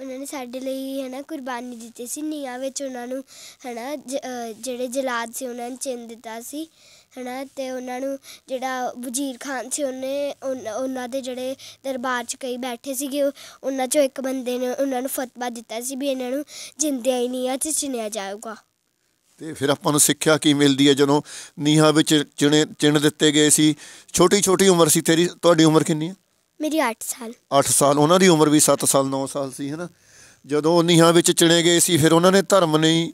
ਉਹਨਾਂ ਨੇ ਸਾਡੇ ਲਈ ਹਨਾ ਕੁਰਬਾਨੀ ਦਿੱਤੀ ਸੀ ਨੀਆਂ ਵਿੱਚ ਉਹਨਾਂ ਨੂੰ ਹਨਾ ਜਿਹੜੇ ਜਲਾਦ ਸੀ ਉਹਨਾਂ ਨੇ ਚਿੰਨ ਦਿੱਤਾ ਸੀ ਹਨਾ ਤੇ ਉਹਨਾਂ ਨੂੰ ਜਿਹੜਾ ਵਜ਼ੀਰ ਖਾਨ ਸੀ ਉਹਨੇ ਉਹਨਾਂ ਦੇ ਜਿਹੜੇ ਦਰਬਾਰ 'ਚ ਕਈ ਬੈਠੇ ਸੀਗੇ ਉਹਨਾਂ 'ਚੋਂ ਇੱਕ ਬੰਦੇ ਨੇ ਉਹਨਾਂ ਨੂੰ ਫਤਵਾ ਦਿੱਤਾ ਸੀ ਵੀ ਇਹਨਾਂ ਨੂੰ ਜਿੰਦਿਆਂ ਹੀ ਨੀਆਂ 'ਚ ਚਿਣਿਆ ਜਾਊਗਾ ਤੇ ਫਿਰ ਆਪਾਂ ਨੂੰ ਸਿੱਖਿਆ ਕੀ ਮਿਲਦੀ ਹੈ ਜਦੋਂ ਨੀਹਾਂ ਵਿੱਚ ਚਿਣੇ ਚਿਣ ਦਿੱਤੇ ਗਏ ਸੀ ਛੋਟੀ ਛੋਟੀ ਉਮਰ ਸੀ ਤੇਰੀ ਤੁਹਾਡੀ ਉਮਰ ਕਿੰਨੀ ਹੈ ਮੇਰੀ 8 ਸਾਲ 8 ਸਾਲ ਉਹਨਾਂ ਦੀ ਉਮਰ ਵੀ 7 ਸਾਲ 9 ਸਾਲ ਸੀ ਹੈਨਾ ਜਦੋਂ ਉਹ ਨੀਹਾਂ ਵਿੱਚ ਚਿਣੇ ਗਏ ਸੀ ਫਿਰ ਉਹਨਾਂ ਨੇ ਧਰਮ ਨਹੀਂ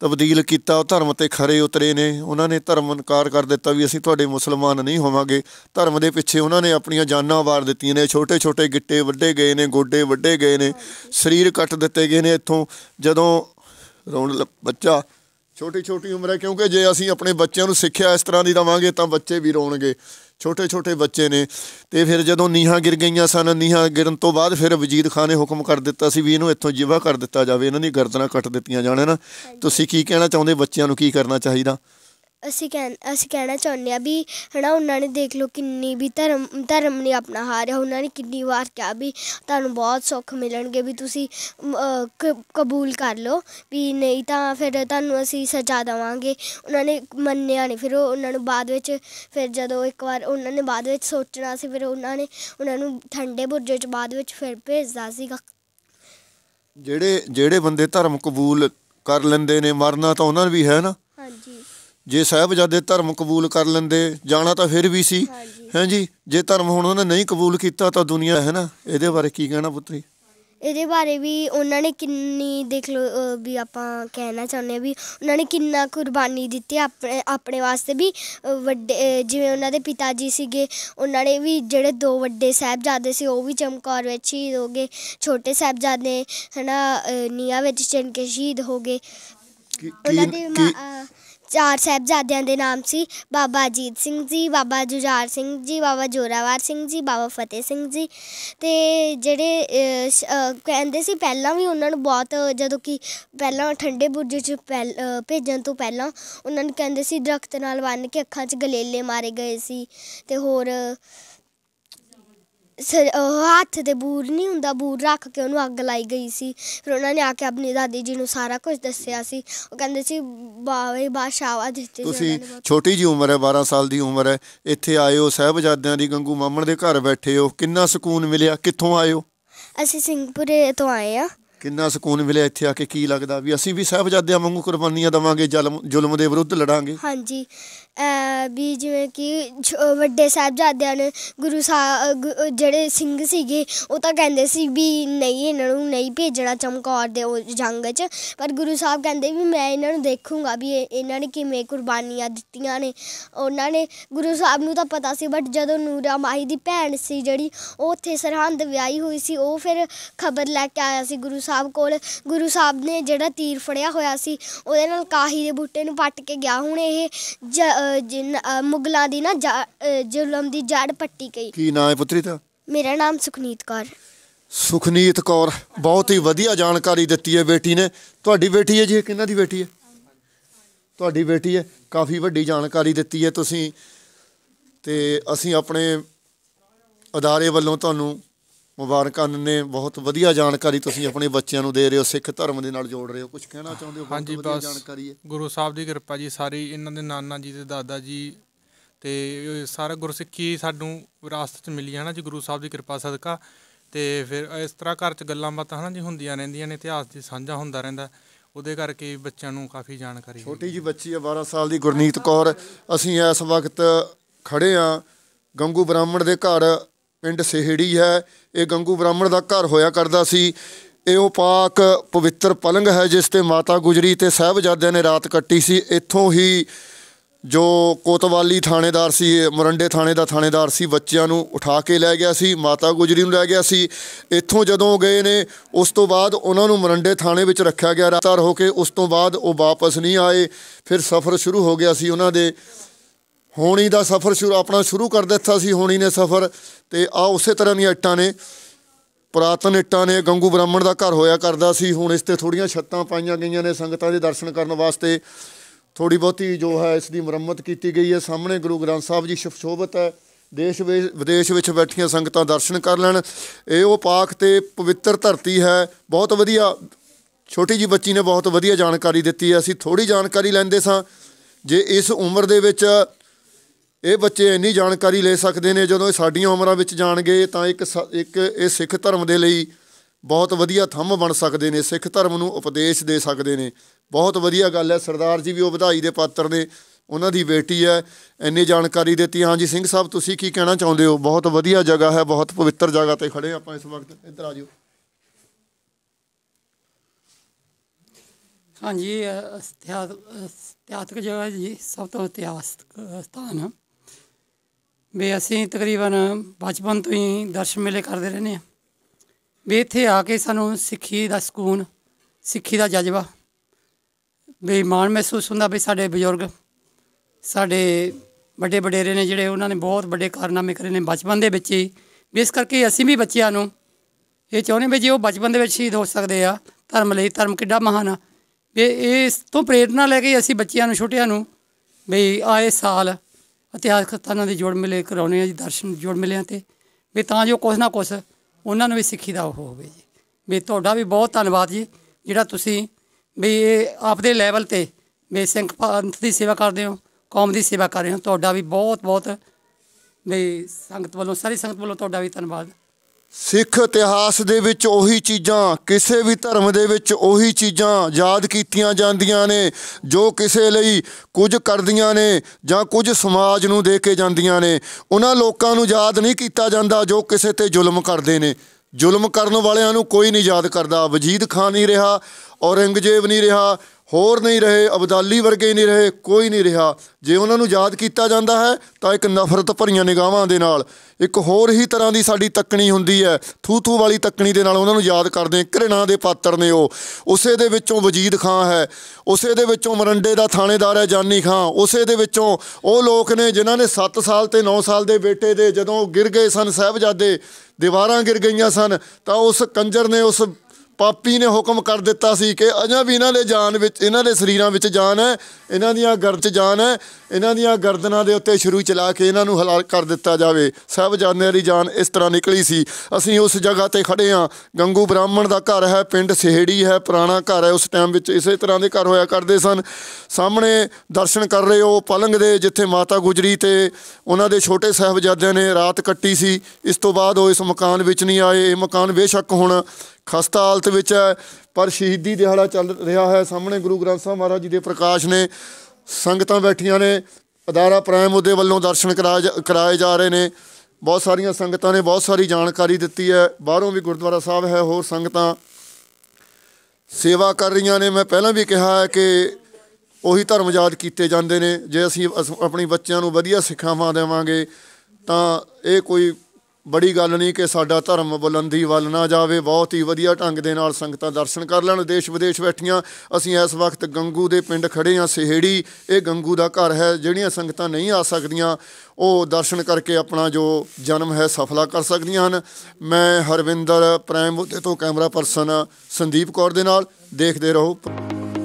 ਤਬਦੀਲ ਕੀਤਾ ਉਹ ਧਰਮ ਤੇ ਖਰੇ ਉਤਰੇ ਨੇ ਉਹਨਾਂ ਨੇ ਧਰਮ ਇਨਕਾਰ ਕਰ ਦਿੱਤਾ ਵੀ ਅਸੀਂ ਤੁਹਾਡੇ ਮੁਸਲਮਾਨ ਨਹੀਂ ਹੋਵਾਂਗੇ ਧਰਮ ਦੇ ਪਿੱਛੇ ਉਹਨਾਂ ਨੇ ਆਪਣੀਆਂ ਜਾਨਾਂ ਵਾਰ ਦਿੱਤੀਆਂ ਨੇ ਛੋਟੇ ਛੋਟੇ ਗਿੱਟੇ ਵੱਡੇ ਗਏ ਨੇ ਗੋਡੇ ਵੱਡੇ ਗਏ ਨੇ ਸਰੀਰ ਕੱਟ ਦਿੱਤੇ ਗਏ ਨੇ ਇੱਥੋਂ ਜਦੋਂ ਰੌਣ ਬੱਚਾ ਛੋਟੀ ਛੋਟੀ ਉਮਰ ਹੈ ਕਿਉਂਕਿ ਜੇ ਅਸੀਂ ਆਪਣੇ ਬੱਚਿਆਂ ਨੂੰ ਸਿੱਖਿਆ ਇਸ ਤਰ੍ਹਾਂ ਦੀ ਦਵਾਂਗੇ ਤਾਂ ਬੱਚੇ ਵੀ ਰੋਣਗੇ ਛੋਟੇ ਛੋਟੇ ਬੱਚੇ ਨੇ ਤੇ ਫਿਰ ਜਦੋਂ ਨੀਹਾਂ ਗਿਰ ਗਈਆਂ ਸਨ ਨੀਹਾਂ ਗਿਰਨ ਤੋਂ ਬਾਅਦ ਫਿਰ ਵਜੀਦ ਖਾਨ ਨੇ ਹੁਕਮ ਕਰ ਦਿੱਤਾ ਸੀ ਵੀ ਇਹਨੂੰ ਇੱਥੋਂ ਜਿਵਾ ਕਰ ਦਿੱਤਾ ਜਾਵੇ ਇਹਨਾਂ ਦੀ ਗਰਦਨਾਂ ਕੱਟ ਦਿੱਤੀਆਂ ਜਾਣ ਨਾ ਤੁਸੀਂ ਕੀ ਕਹਿਣਾ ਚਾਹੁੰਦੇ ਬੱਚਿਆਂ ਨੂੰ ਕੀ ਕਰਨਾ ਚਾਹੀਦਾ ਅਸੀਂ ਕਹਿ ਅਸੀਂ ਕਹਿਣਾ ਚਾਹੁੰਦੇ ਆ ਵੀ ਹਨਾ ਉਹਨਾਂ ਨੇ ਦੇਖ ਲਓ ਕਿੰਨੀ ਵੀ ਧਰਮ ਧਰਮ ਨੇ ਆਪਣਾ ਹਾਰਿਆ ਉਹਨਾਂ ਨੇ ਕਿੰਨੀ ਵਾਰ ਕਿਹਾ ਵੀ ਤੁਹਾਨੂੰ ਬਹੁਤ ਸੁੱਖ ਮਿਲਣਗੇ ਵੀ ਤੁਸੀਂ ਕਬੂਲ ਕਰ ਲਓ ਵੀ ਨਹੀਂ ਤਾਂ ਫਿਰ ਤੁਹਾਨੂੰ ਅਸੀਂ ਸਜ਼ਾ ਦਵਾਂਗੇ ਉਹਨਾਂ ਨੇ ਮੰਨਿਆ ਨਹੀਂ ਫਿਰ ਉਹਨਾਂ ਨੂੰ ਬਾਅਦ ਵਿੱਚ ਫਿਰ ਜਦੋਂ ਇੱਕ ਵਾਰ ਉਹਨਾਂ ਨੇ ਬਾਅਦ ਵਿੱਚ ਸੋਚਣਾ ਸੀ ਫਿਰ ਉਹਨਾਂ ਨੇ ਉਹਨਾਂ ਨੂੰ ਠੰਡੇ ਬੁਰਜੇ 'ਚ ਬਾਅਦ ਵਿੱਚ ਫਿਰ ਭੇਜਦਾ ਸੀਗਾ ਜਿਹੜੇ ਜਿਹੜੇ ਬੰਦੇ ਧਰਮ ਕਬੂਲ ਕਰ ਲੈਂਦੇ ਨੇ ਮਰਨਾ ਤਾਂ ਉਹਨਾਂ ਨੂੰ ਵੀ ਹੈ ਨਾ ਜੇ ਸਹਿਬਜ਼ਾਦੇ ਧਰਮ ਕਬੂਲ ਕਰ ਲੈਂਦੇ ਜਾਣਾ ਤਾਂ ਫਿਰ ਵੀ ਸੀ ਹੈ ਜੀ ਜੇ ਧਰਮ ਹੁਣ ਉਹਨਾਂ ਨੇ ਨਹੀਂ ਕਬੂਲ ਕੀਤਾ ਤਾਂ ਦੁਨੀਆ ਹੈ ਨਾ ਇਹਦੇ ਬਾਰੇ ਕੀ ਕਹਿਣਾ ਪੁੱਤਰੀ ਇਹਦੇ ਬਾਰੇ ਵੀ ਉਹਨਾਂ ਨੇ ਕਿੰਨੀ ਦੇਖ ਲੋ ਵੀ ਆਪਾਂ ਕਹਿਣਾ ਚਾਹੁੰਦੇ ਆ ਵੀ ਉਹਨਾਂ ਨੇ ਕਿੰਨਾ ਕੁਰਬਾਨੀ ਦਿੱਤੀ ਆਪਣੇ ਆਪਣੇ ਵਾਸਤੇ ਵੀ ਵੱਡੇ ਜਿਵੇਂ ਉਹਨਾਂ ਦੇ ਪਿਤਾ ਜੀ ਸੀਗੇ ਉਹਨਾਂ ਨੇ ਵੀ ਜਿਹੜੇ ਦੋ ਵੱਡੇ ਸਹਿਬਜ਼ਾਦੇ ਸੀ ਉਹ ਵੀ ਚਮਕੌਰ ਵਿੱਚ ਸ਼ਹੀਦ ਹੋ ਗਏ ਛੋਟੇ ਸਹਿਬਜ਼ਾਦੇ ਹਨਾ ਨੀਆ ਵਿੱਚ ਚਨਕੇ ਕੇ ਸ਼ਹੀਦ ਹੋ ਗਏ ਉਹਨਾਂ ਦੇ ਚਾਰ ਸਹਿਬਜ਼ਾਦਿਆਂ ਦੇ ਨਾਮ ਸੀ ਬਾਬਾ ਜੀਤ ਸਿੰਘ ਜੀ ਬਾਬਾ ਜੁਝਾਰ ਸਿੰਘ ਜੀ ਬਾਬਾ ਜੋਰਾਵਰ ਸਿੰਘ ਜੀ ਬਾਬਾ ਫਤਿਹ ਸਿੰਘ ਜੀ ਤੇ ਜਿਹੜੇ ਕਹਿੰਦੇ ਸੀ ਪਹਿਲਾਂ ਵੀ ਉਹਨਾਂ ਨੂੰ ਬਹੁਤ ਜਦੋਂ ਕਿ ਪਹਿਲਾਂ ਠੰਡੇ ਬੁਰਜ 'ਚ ਭੇਜਣ ਤੋਂ ਪਹਿਲਾਂ ਉਹਨਾਂ ਨੂੰ ਕਹਿੰਦੇ ਸੀ ਦਰਖਤ ਨਾਲ ਬੰਨ ਕੇ ਅੱਖਾਂ 'ਚ ਗਲੇਲੇ ਮਾਰੇ ਗਏ ਸੀ ਤੇ ਹੋਰ ਹੱਥ ਤੇ ਬੂਰ ਨਹੀਂ ਹੁੰਦਾ ਬੂਰ ਰੱਖ ਕੇ ਉਹਨੂੰ ਅੱਗ ਲਾਈ ਗਈ ਸੀ ਫਿਰ ਉਹਨਾਂ ਨੇ ਆ ਕੇ ਆਪਣੀ ਦਾਦੀ ਜੀ ਨੂੰ ਸਾਰਾ ਕੁਝ ਦੱਸਿਆ ਸੀ ਉਹ ਕਹਿੰਦੇ ਸੀ ਬਾਵੇ ਬਾਸ਼ਾਵਾ ਦਿੱਤੇ ਤੁਸੀਂ ਛੋਟੀ ਜੀ ਉਮਰ ਹੈ 12 ਸਾਲ ਦੀ ਉਮਰ ਹੈ ਇੱਥੇ ਆਇਓ ਸਹਿਬਜ਼ਾਦਿਆਂ ਦੀ ਗੰਗੂ ਮਾਮਣ ਦੇ ਘਰ ਬੈਠੇ ਹੋ ਕਿੰਨਾ ਸਕੂਨ ਮਿਲਿਆ ਕਿੱਥੋਂ ਆਇਓ ਅਸੀਂ ਸਿੰਘਪੁਰੇ ਤੋਂ ਆਏ ਆ ਕਿੰਨਾ ਸਕੂਨ ਮਿਲਿਆ ਇੱਥੇ ਆ ਕੇ ਕੀ ਲੱਗਦਾ ਵੀ ਅਸੀਂ ਵੀ ਸਹਿਬਜ਼ਾਦਿਆਂ ਵਾਂਗੂ ਕੁਰਬਾਨੀਆਂ ਦਵਾਂਗੇ ਜ਼ੁਲਮ ਦੇ ਵਿਰੁੱਧ ਲੜਾਂਗੇ ਹਾਂਜੀ ਵੀ ਜਿਵੇਂ ਕਿ ਵੱਡੇ ਸਾਹਿਬਜ਼ਾਦਿਆਂ ਨੇ ਗੁਰੂ ਸਾਹਿਬ ਜਿਹੜੇ ਸਿੰਘ ਸੀਗੇ ਉਹ ਤਾਂ ਕਹਿੰਦੇ ਸੀ ਵੀ ਨਹੀਂ ਇਹਨਾਂ ਨੂੰ ਨਹੀਂ ਭੇਜਣਾ ਚਮਕੌਰ ਦੇ ਜੰਗ 'ਚ ਪਰ ਗੁਰੂ ਸਾਹਿਬ ਕਹਿੰਦੇ ਵੀ ਮੈਂ ਇਹਨਾਂ ਨੂੰ ਦੇਖੂੰਗਾ ਵੀ ਇਹਨਾਂ ਨੇ ਕਿਵੇਂ ਕੁਰਬਾਨੀਆਂ ਦਿੱਤੀਆਂ ਨੇ ਉਹਨਾਂ ਨੇ ਗੁਰੂ ਸਾਹਿਬ ਨੂੰ ਤਾਂ ਪਤਾ ਸੀ ਬਟ ਜਦੋਂ ਨੂਰਾ ਮਾਹੀ ਦੀ ਭੈਣ ਸੀ ਜਿਹੜੀ ਉਹ ਉੱਥੇ ਸਰਹੰਦ ਵਿਆਹੀ ਹੋਈ ਸੀ ਉਹ ਫਿਰ ਖਬਰ ਲੈ ਕੇ ਆਇਆ ਸੀ ਗੁਰੂ ਸਾਹਿਬ ਕੋਲ ਗੁਰੂ ਸਾਹਿਬ ਨੇ ਜਿਹੜਾ ਤੀਰ ਫੜਿਆ ਹੋਇਆ ਸੀ ਉਹਦੇ ਨਾਲ ਕਾਹੀ ਦੇ ਬੂਟੇ ਨੂੰ ਪੱਟ ਕੇ ਗਿਆ ਹੁਣ ਇਹ ਜਿਨ ਮੁਗਲਾਂ ਦੀ ਨਾ ਜ਼ੁਲਮ ਦੀ ਜੜ ਪੱਟੀ ਗਈ ਕੀ ਨਾਮ ਹੈ ਪੁੱਤਰੀ ਦਾ ਮੇਰਾ ਨਾਮ ਸੁਖਨੀਤ ਕੌਰ ਸੁਖਨੀਤ ਕੌਰ ਬਹੁਤ ਹੀ ਵਧੀਆ ਜਾਣਕਾਰੀ ਦਿੱਤੀ ਹੈ ਬੇਟੀ ਨੇ ਤੁਹਾਡੀ ਬੇਟੀ ਹੈ ਜੀ ਇਹ ਕਿਹਨਾਂ ਦੀ ਬੇਟੀ ਹੈ ਤੁਹਾਡੀ ਬੇਟੀ ਹੈ ਕਾਫੀ ਵੱਡੀ ਜਾਣਕਾਰੀ ਦਿੱਤੀ ਹੈ ਤੁਸੀਂ ਤੇ ਅਸੀਂ ਆਪਣੇ ਅਦਾਰੇ ਵੱਲੋਂ ਤੁਹਾਨੂੰ ਮੁਬਾਰਕਾਂ ਨੇ ਬਹੁਤ ਵਧੀਆ ਜਾਣਕਾਰੀ ਤੁਸੀਂ ਆਪਣੇ ਬੱਚਿਆਂ ਨੂੰ ਦੇ ਰਹੇ ਹੋ ਸਿੱਖ ਧਰਮ ਦੇ ਨਾਲ ਜੋੜ ਰਹੇ ਹੋ ਕੁਝ ਕਹਿਣਾ ਚਾਹੁੰਦੇ ਹੋ ਹਾਂਜੀ ਵਧੀਆ ਜਾਣਕਾਰੀ ਹੈ ਗੁਰੂ ਸਾਹਿਬ ਦੀ ਕਿਰਪਾ ਜੀ ਸਾਰੀ ਇਹਨਾਂ ਦੇ ਨਾਨਾ ਜੀ ਤੇ ਦਾਦਾ ਜੀ ਤੇ ਸਾਰਾ ਗੁਰਸਿੱਖੀ ਸਾਨੂੰ ਵਿਰਾਸਤ ਚ ਮਿਲੀ ਹੈ ਨਾ ਜੀ ਗੁਰੂ ਸਾਹਿਬ ਦੀ ਕਿਰਪਾ ਸਦਕਾ ਤੇ ਫਿਰ ਇਸ ਤਰ੍ਹਾਂ ਘਰ ਚ ਗੱਲਾਂ ਬਾਤਾਂ ਹਨਾ ਜੀ ਹੁੰਦੀਆਂ ਰਹਿੰਦੀਆਂ ਨੇ ਇਤਿਹਾਸ ਦੀ ਸਾਂਝਾ ਹੁੰਦਾ ਰਹਿੰਦਾ ਉਹਦੇ ਕਰਕੇ ਬੱਚਿਆਂ ਨੂੰ ਕਾਫੀ ਜਾਣਕਾਰੀ ਛੋਟੀ ਜੀ ਬੱਚੀ ਹੈ 12 ਸਾਲ ਦੀ ਗੁਰਨੀਤ ਕੌਰ ਅਸੀਂ ਇਸ ਵਕਤ ਖੜੇ ਆ ਗੰਗੂ ਬ੍ਰਾਹਮਣ ਦੇ ਘਰ ਪਿੰਡ ਸਿਹੜੀ ਹੈ ਇਹ ਗੰਗੂ ਬ੍ਰਾਹਮਣ ਦਾ ਘਰ ਹੋਇਆ ਕਰਦਾ ਸੀ ਇਹ ਉਹ ਪਾਕ ਪਵਿੱਤਰ ਪਲੰਗ ਹੈ ਜਿਸ ਤੇ ਮਾਤਾ ਗੁਜਰੀ ਤੇ ਸਹਿਬਜ਼ਾਦਿਆਂ ਨੇ ਰਾਤ ਕੱਟੀ ਸੀ ਇੱਥੋਂ ਹੀ ਜੋ ਕੋਤਵਾਲੀ ਥਾਣੇਦਾਰ ਸੀ ਮੁਰੰਡੇ ਥਾਣੇ ਦਾ ਥਾਣੇਦਾਰ ਸੀ ਬੱਚਿਆਂ ਨੂੰ ਉਠਾ ਕੇ ਲੈ ਗਿਆ ਸੀ ਮਾਤਾ ਗੁਜਰੀ ਨੂੰ ਲੈ ਗਿਆ ਸੀ ਇੱਥੋਂ ਜਦੋਂ ਗਏ ਨੇ ਉਸ ਤੋਂ ਬਾਅਦ ਉਹਨਾਂ ਨੂੰ ਮੁਰੰਡੇ ਥਾਣੇ ਵਿੱਚ ਰੱਖਿਆ ਗਿਆ ਰਾਤਾਰ ਹੋ ਕੇ ਉਸ ਤੋਂ ਬਾਅਦ ਉਹ ਵਾਪਸ ਨਹੀਂ ਆਏ ਫਿਰ ਸਫ਼ਰ ਸ਼ੁਰੂ ਹੋ ਗਿਆ ਸੀ ਉਹਨਾਂ ਦੇ ਹੋਣੀ ਦਾ ਸਫ਼ਰ ਸ਼ੁਰੂ ਆਪਣਾ ਸ਼ੁਰੂ ਕਰ ਦਿੱਤਾ ਸੀ ਹੋਣੀ ਨੇ ਸਫ਼ਰ ਤੇ ਆ ਉਸੇ ਤਰ੍ਹਾਂ ਦੀਆਂ ਇੱਟਾਂ ਨੇ ਪੁਰਾਤਨ ਇੱਟਾਂ ਨੇ ਗੰਗੂ ਬ੍ਰਾਹਮਣ ਦਾ ਘਰ ਹੋਇਆ ਕਰਦਾ ਸੀ ਹੁਣ ਇਸ ਤੇ ਥੋੜੀਆਂ ਛੱਤਾਂ ਪਾਈਆਂ ਗਈਆਂ ਨੇ ਸੰਗਤਾਂ ਦੇ ਦਰਸ਼ਨ ਕਰਨ ਵਾਸਤੇ ਥੋੜੀ ਬਹੁਤੀ ਜੋ ਹੈ ਇਸ ਦੀ ਮੁਰੰਮਤ ਕੀਤੀ ਗਈ ਹੈ ਸਾਹਮਣੇ ਗੁਰੂ ਗ੍ਰੰਥ ਸਾਹਿਬ ਜੀ ਸ਼ਫਸ਼ੋਭਤ ਹੈ ਦੇਸ਼ ਵਿਦੇਸ਼ ਵਿੱਚ ਬੈਠੀਆਂ ਸੰਗਤਾਂ ਦਰਸ਼ਨ ਕਰ ਲੈਣ ਇਹ ਉਹ ਪਾਕ ਤੇ ਪਵਿੱਤਰ ਧਰਤੀ ਹੈ ਬਹੁਤ ਵਧੀਆ ਛੋਟੀ ਜੀ ਬੱਚੀ ਨੇ ਬਹੁਤ ਵਧੀਆ ਜਾਣਕਾਰੀ ਦਿੱਤੀ ਹੈ ਅਸੀਂ ਥੋੜੀ ਜਾਣਕਾਰੀ ਲੈਂਦੇ ਸਾਂ ਜੇ ਇਸ ਉਮਰ ਦੇ ਵਿੱਚ ਇਹ ਬੱਚੇ ਇੰਨੀ ਜਾਣਕਾਰੀ ਲੈ ਸਕਦੇ ਨੇ ਜਦੋਂ ਇਹ ਸਾਡੀਆਂ ਉਮਰਾਂ ਵਿੱਚ ਜਾਣਗੇ ਤਾਂ ਇੱਕ ਇੱਕ ਇਹ ਸਿੱਖ ਧਰਮ ਦੇ ਲਈ ਬਹੁਤ ਵਧੀਆ ਥੰਮ ਬਣ ਸਕਦੇ ਨੇ ਸਿੱਖ ਧਰਮ ਨੂੰ ਉਪਦੇਸ਼ ਦੇ ਸਕਦੇ ਨੇ ਬਹੁਤ ਵਧੀਆ ਗੱਲ ਹੈ ਸਰਦਾਰ ਜੀ ਵੀ ਉਹ ਵਧਾਈ ਦੇ ਪਾਤਰ ਨੇ ਉਹਨਾਂ ਦੀ ਬੇਟੀ ਹੈ ਇੰਨੀ ਜਾਣਕਾਰੀ ਦਿੱਤੀ ਹਾਂਜੀ ਸਿੰਘ ਸਾਹਿਬ ਤੁਸੀਂ ਕੀ ਕਹਿਣਾ ਚਾਹੁੰਦੇ ਹੋ ਬਹੁਤ ਵਧੀਆ ਜਗ੍ਹਾ ਹੈ ਬਹੁਤ ਪਵਿੱਤਰ ਜਗ੍ਹਾ ਤੇ ਖੜੇ ਆਪਾਂ ਇਸ ਵਕਤ ਇੱਧਰ ਆ ਜਿਓ ਹਾਂਜੀ ਇਤਿਹਾਸਿਕ ਜਗ੍ਹਾ ਜੀ ਸਭ ਤੋਂ ਇਤਿਹਾਸਿਕ ਸਥਾਨ ਵੀ ਅਸੀਂ ਤਕਰੀਬਨ ਬਚਪਨ ਤੋਂ ਹੀ ਦਰਸ਼ਨ ਮੇਲੇ ਕਰਦੇ ਰਹਿੰਦੇ ਆ ਵੀ ਇੱਥੇ ਆ ਕੇ ਸਾਨੂੰ ਸਿੱਖੀ ਦਾ ਸਕੂਨ ਸਿੱਖੀ ਦਾ ਜਜ਼ਬਾ ਵੀ ਮਾਣ ਮਹਿਸੂਸ ਹੁੰਦਾ ਵੀ ਸਾਡੇ ਬਜ਼ੁਰਗ ਸਾਡੇ ਵੱਡੇ ਵਡੇਰੇ ਨੇ ਜਿਹੜੇ ਉਹਨਾਂ ਨੇ ਬਹੁਤ ਵੱਡੇ ਕਾਰਨਾਮੇ ਕਰੇ ਨੇ ਬਚਪਨ ਦੇ ਵਿੱਚ ਹੀ ਇਸ ਕਰਕੇ ਅਸੀਂ ਵੀ ਬੱਚਿਆਂ ਨੂੰ ਇਹ ਚਾਹੁੰਦੇ ਵੀ ਜੇ ਉਹ ਬਚਪਨ ਦੇ ਵਿੱਚ ਸ਼ਹੀਦ ਹੋ ਸਕਦੇ ਆ ਧਰਮ ਲਈ ਧਰਮ ਕਿੱਡਾ ਮਹਾਨ ਆ ਵੀ ਇਸ ਤੋਂ ਪ੍ਰੇਰਣਾ ਲੈ ਕੇ ਅਸੀਂ ਬੱਚਿਆਂ ਨੂੰ ਛੋਟਿਆਂ ਨੂੰ ਵੀ ਆਏ ਸਾਲ ਇਤਿਹਾਸਕ ਸਥਾਨਾਂ ਦੇ ਜੋੜ ਮਿਲੇ ਕਰਾਉਣੇ ਆ ਜੀ ਦਰਸ਼ਨ ਜੋੜ ਮਿਲੇ ਆ ਤੇ ਵੀ ਤਾਂ ਜੋ ਕੁਛ ਨਾ ਕੁਛ ਉਹਨਾਂ ਨੂੰ ਵੀ ਸਿੱਖੀ ਦਾ ਉਹ ਹੋਵੇ ਜੀ ਵੀ ਤੁਹਾਡਾ ਵੀ ਬਹੁਤ ਧੰਨਵਾਦ ਜੀ ਜਿਹੜਾ ਤੁਸੀਂ ਵੀ ਇਹ ਆਪਦੇ ਲੈਵਲ ਤੇ ਵੀ ਸਿੰਘ ਪੰਥ ਦੀ ਸੇਵਾ ਕਰਦੇ ਹੋ ਕੌਮ ਦੀ ਸੇਵਾ ਕਰ ਰਹੇ ਹੋ ਤੁਹਾਡਾ ਵੀ ਬਹੁਤ ਬਹੁਤ ਵੀ ਸੰਗਤ ਵੱਲੋਂ ਸਾਰੀ ਸੰਗਤ ਵੱਲੋਂ ਤੁਹਾਡਾ ਵੀ ਧੰਨਵਾਦ ਸਿੱਖ ਇਤਿਹਾਸ ਦੇ ਵਿੱਚ ਉਹੀ ਚੀਜ਼ਾਂ ਕਿਸੇ ਵੀ ਧਰਮ ਦੇ ਵਿੱਚ ਉਹੀ ਚੀਜ਼ਾਂ ਯਾਦ ਕੀਤੀਆਂ ਜਾਂਦੀਆਂ ਨੇ ਜੋ ਕਿਸੇ ਲਈ ਕੁਝ ਕਰਦੀਆਂ ਨੇ ਜਾਂ ਕੁਝ ਸਮਾਜ ਨੂੰ ਦੇ ਕੇ ਜਾਂਦੀਆਂ ਨੇ ਉਹਨਾਂ ਲੋਕਾਂ ਨੂੰ ਯਾਦ ਨਹੀਂ ਕੀਤਾ ਜਾਂਦਾ ਜੋ ਕਿਸੇ ਤੇ ਜ਼ੁਲਮ ਕਰਦੇ ਨੇ ਜ਼ੁਲਮ ਕਰਨ ਵਾਲਿਆਂ ਨੂੰ ਕੋਈ ਨਹੀਂ ਯਾਦ ਕਰਦਾ ਵਜੀਦ ਖਾਨ ਨਹੀਂ ਰਿਹਾ ਔਰੰਗਜ਼ੇਬ ਨਹੀਂ ਰਿਹਾ ਹੋਰ ਨਹੀਂ ਰਹੇ ਅਬਦਾਲੀ ਵਰਗੇ ਨਹੀਂ ਰਹੇ ਕੋਈ ਨਹੀਂ ਰਿਹਾ ਜੇ ਉਹਨਾਂ ਨੂੰ ਯਾਦ ਕੀਤਾ ਜਾਂਦਾ ਹੈ ਤਾਂ ਇੱਕ ਨਫ਼ਰਤ ਭਰੀਆਂ ਨਿਗਾਹਾਂ ਦੇ ਨਾਲ ਇੱਕ ਹੋਰ ਹੀ ਤਰ੍ਹਾਂ ਦੀ ਸਾਡੀ ਤੱਕਣੀ ਹੁੰਦੀ ਹੈ ਥੂ-ਥੂ ਵਾਲੀ ਤੱਕਣੀ ਦੇ ਨਾਲ ਉਹਨਾਂ ਨੂੰ ਯਾਦ ਕਰਦੇ ਘਿਰਣਾ ਦੇ ਪਾਤਰ ਨੇ ਉਹ ਉਸੇ ਦੇ ਵਿੱਚੋਂ ਵਜੀਦ ਖਾਂ ਹੈ ਉਸੇ ਦੇ ਵਿੱਚੋਂ ਮਰੰਡੇ ਦਾ ਥਾਣੇਦਾਰ ਹੈ ਜਾਨੀ ਖਾਂ ਉਸੇ ਦੇ ਵਿੱਚੋਂ ਉਹ ਲੋਕ ਨੇ ਜਿਨ੍ਹਾਂ ਨੇ 7 ਸਾਲ ਤੇ 9 ਸਾਲ ਦੇ ਬੇਟੇ ਦੇ ਜਦੋਂ ਗਿਰ ਗਏ ਸਨ ਸਹਿਬਜ਼ਾਦੇ ਦੀਵਾਰਾਂ ਗਿਰ ਗਈਆਂ ਸਨ ਤਾਂ ਉਸ ਕੰਜਰ ਨੇ ਉਸ ਪਾਪੀ ਨੇ ਹੁਕਮ ਕਰ ਦਿੱਤਾ ਸੀ ਕਿ ਅਜਾ ਵੀ ਇਹਨਾਂ ਦੇ ਜਾਨ ਵਿੱਚ ਇਹਨਾਂ ਦੇ ਸਰੀਰਾਂ ਵਿੱਚ ਜਾਨ ਹੈ ਇਹਨਾਂ ਦੀਆਂ ਗਰਦ 'ਚ ਜਾਨ ਹੈ ਇਹਨਾਂ ਦੀਆਂ ਗਰਦਨਾਂ ਦੇ ਉੱਤੇ ਸ਼ੁਰੂ ਚਲਾ ਕੇ ਇਹਨਾਂ ਨੂੰ ਹਲਾਲ ਕਰ ਦਿੱਤਾ ਜਾਵੇ ਸਭ ਜਾਨਿਆਂ ਦੀ ਜਾਨ ਇਸ ਤਰ੍ਹਾਂ ਨਿਕਲੀ ਸੀ ਅਸੀਂ ਉਸ ਜਗ੍ਹਾ ਤੇ ਖੜੇ ਹਾਂ ਗੰਗੂ ਬ੍ਰਾਹਮਣ ਦਾ ਘਰ ਹੈ ਪਿੰਡ ਸਿਹੜੀ ਹੈ ਪੁਰਾਣਾ ਘਰ ਹੈ ਉਸ ਟਾਈਮ ਵਿੱਚ ਇਸੇ ਤਰ੍ਹਾਂ ਦੇ ਘਰ ਹੋਇਆ ਕਰਦੇ ਸਨ ਸਾਹਮਣੇ ਦਰਸ਼ਨ ਕਰ ਰਹੇ ਹੋ ਪਲੰਗ ਦੇ ਜਿੱਥੇ ਮਾਤਾ ਗੁਜਰੀ ਤੇ ਉਹਨਾਂ ਦੇ ਛੋਟੇ ਸਹਿਬਜ਼ਾਦਿਆਂ ਨੇ ਰਾਤ ਕੱਟੀ ਸੀ ਇਸ ਤੋਂ ਬਾਅਦ ਉਹ ਇਸ ਮਕਾਨ ਵਿੱਚ ਨਹੀਂ ਆਏ ਇਹ ਮਕਾਨ ਬੇਸ਼ੱਕ ਹੁਣ ਖਸਤਾ ਹਾਲਤ ਵਿੱਚ ਹੈ ਪਰ ਸ਼ਹੀਦੀ ਦਿਹਾੜਾ ਚੱਲ ਰਿਹਾ ਹੈ ਸਾਹਮਣੇ ਗੁਰੂ ਗ੍ਰੰਥ ਸਾਹਿਬ ਮਹਾਰਾਜ ਜੀ ਦੇ ਪ੍ਰਕਾਸ਼ ਨੇ ਸੰਗਤਾਂ ਬੈਠੀਆਂ ਨੇ ਅਦਾਰਾ ਪ੍ਰਾਇਮ ਉਹਦੇ ਵੱਲੋਂ ਦਰਸ਼ਨ ਕਰਾਏ ਜਾ ਰਹੇ ਨੇ ਬਹੁਤ ਸਾਰੀਆਂ ਸੰਗਤਾਂ ਨੇ ਬਹੁਤ ਸਾਰੀ ਜਾਣਕਾਰੀ ਦਿੱਤੀ ਹੈ ਬਾਹਰੋਂ ਵੀ ਗੁਰਦੁਆਰਾ ਸਾਹਿਬ ਹੈ ਹੋਰ ਸੰਗਤਾਂ ਸੇਵਾ ਕਰ ਰਹੀਆਂ ਨੇ ਮੈਂ ਪਹਿਲਾਂ ਵੀ ਕਿਹਾ ਹੈ ਕਿ ਉਹੀ ਧਰਮ ਯਾਦ ਕੀਤੇ ਜਾਂਦੇ ਨੇ ਜੇ ਅਸੀਂ ਆਪਣੀ ਬੱਚਿਆਂ ਨੂੰ ਵਧੀਆ ਸਿੱਖਿਆਵਾਂ ਦੇਵਾਂਗੇ ਤਾਂ ਇਹ ਕੋਈ ਬੜੀ ਗੱਲ ਨਹੀਂ ਕਿ ਸਾਡਾ ਧਰਮ ਬੁਲੰਦੀ ਵੱਲ ਨਾ ਜਾਵੇ ਬਹੁਤ ਹੀ ਵਧੀਆ ਢੰਗ ਦੇ ਨਾਲ ਸੰਗਤਾਂ ਦਰਸ਼ਨ ਕਰ ਲੈਣ ਦੇਸ਼ ਵਿਦੇਸ਼ ਬੈਠੀਆਂ ਅਸੀਂ ਇਸ ਵਕਤ ਗੰਗੂ ਦੇ ਪਿੰਡ ਖੜੇ ਹਾਂ ਸਿਹੜੀ ਇਹ ਗੰਗੂ ਦਾ ਘਰ ਹੈ ਜਿਹੜੀਆਂ ਸੰਗਤਾਂ ਨਹੀਂ ਆ ਸਕਦੀਆਂ ਉਹ ਦਰਸ਼ਨ ਕਰਕੇ ਆਪਣਾ ਜੋ ਜਨਮ ਹੈ ਸਫਲਾ ਕਰ ਸਕਦੀਆਂ ਹਨ ਮੈਂ ਹਰਵਿੰਦਰ ਪ੍ਰੈਮ ਉਤੇ ਤੋਂ ਕੈਮਰਾ ਪਰਸਨ ਸੰਦੀਪ ਕੌਰ ਦੇ ਨਾਲ ਦੇਖਦੇ ਰਹੋ